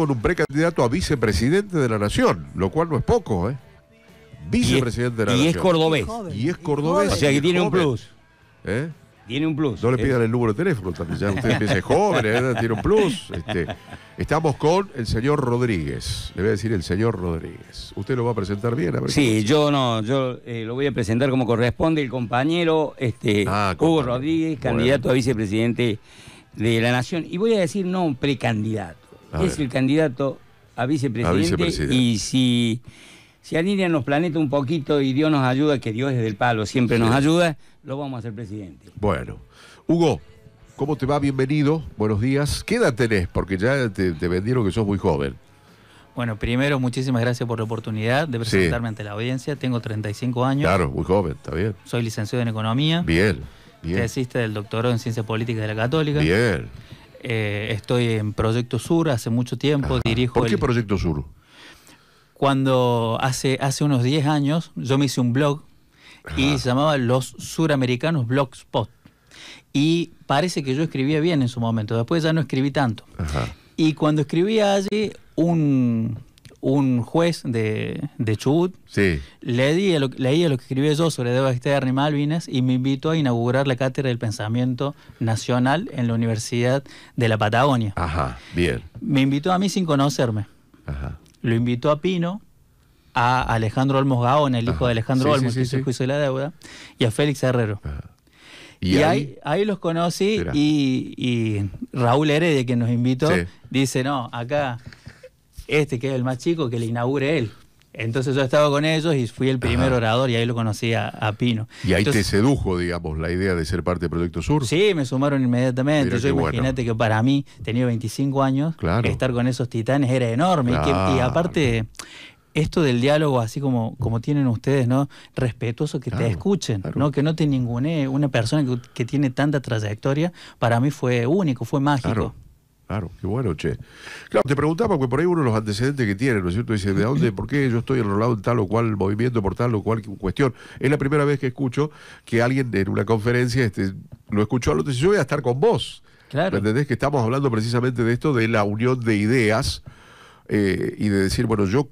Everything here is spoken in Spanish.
con un precandidato a vicepresidente de la Nación, lo cual no es poco, ¿eh? Vicepresidente de la Nación. Y es cordobés. Y es cordobés. O sea que tiene un plus. ¿Eh? Tiene un plus. No le eh. pidan el número de teléfono, también ya usted empieza joven, eh, tiene un plus. Este, estamos con el señor Rodríguez. Le voy a decir el señor Rodríguez. ¿Usted lo va a presentar bien? A ver sí, yo no, yo eh, lo voy a presentar como corresponde. El compañero este, ah, Hugo Rodríguez, candidato a vicepresidente de la Nación. Y voy a decir no un precandidato, es el candidato a vicepresidente, Y si si alinean los planetas un poquito y Dios nos ayuda, que Dios es del palo, siempre nos ayuda, lo vamos a hacer presidente. Bueno, Hugo, ¿cómo te va? Bienvenido, buenos días. ¿Qué edad tenés? Porque ya te, vendieron que sos muy joven. Bueno, primero, muchísimas gracias por la oportunidad de presentarme ante la audiencia. Tengo 35 años. Claro, muy joven, está bien. Soy licenciado en Economía. Bien, bien. del doctorado en Ciencias Políticas de la Católica. Bien. Eh, estoy en Proyecto Sur hace mucho tiempo, dirijo... ¿Por qué Proyecto Sur? Cuando hace, hace unos 10 años yo me hice un blog y se llamaba Los Suramericanos Blogspot. Y parece que yo escribía bien en su momento, después ya no escribí tanto. Y cuando escribía allí, un, un juez de, de Chubut sí. Leí lo, lo que escribí yo sobre Deva Externa este y Malvinas y me invitó a inaugurar la Cátedra del Pensamiento Nacional en la Universidad de la Patagonia. Ajá, bien. Me invitó a mí sin conocerme. Ajá. Lo invitó a Pino, a Alejandro Olmos Gaón... el hijo de Alejandro Olmos, que juicio de la deuda, y a Félix Herrero. Y, ahí, ahí, los conocí y, Raúl Heredia, que nos invitó, dice, no, acá este que es el más chico, que le inaugure él. Entonces yo estaba con ellos y fui el primer orador y ahí lo conocí a, Pino. Y ahí te sedujo, digamos, la idea de ser parte de Proyecto Sur. Sí, me sumaron inmediatamente. yo imagínate que para mí, tenía 25 años, estar con esos titanes era enorme. Y, aparte, esto del diálogo, así como, como tienen ustedes, ¿no? Respetuoso que te escuchen, ¿no? Que no te ningune una persona que, tiene tanta trayectoria, para mí fue único, fue mágico. Claro, qué bueno, che. Claro, te preguntaba, porque por ahí uno de los antecedentes que tiene, ¿no es cierto? Dice, ¿de dónde, por qué yo estoy enrolado en tal o cual movimiento, por tal o cual cuestión? Es la primera vez que escucho que alguien en una conferencia este, lo escuchó al otro y dice, yo voy a estar con vos. Claro. ¿Entendés? Que estamos hablando precisamente de esto, de la unión de ideas eh, y de decir, bueno, yo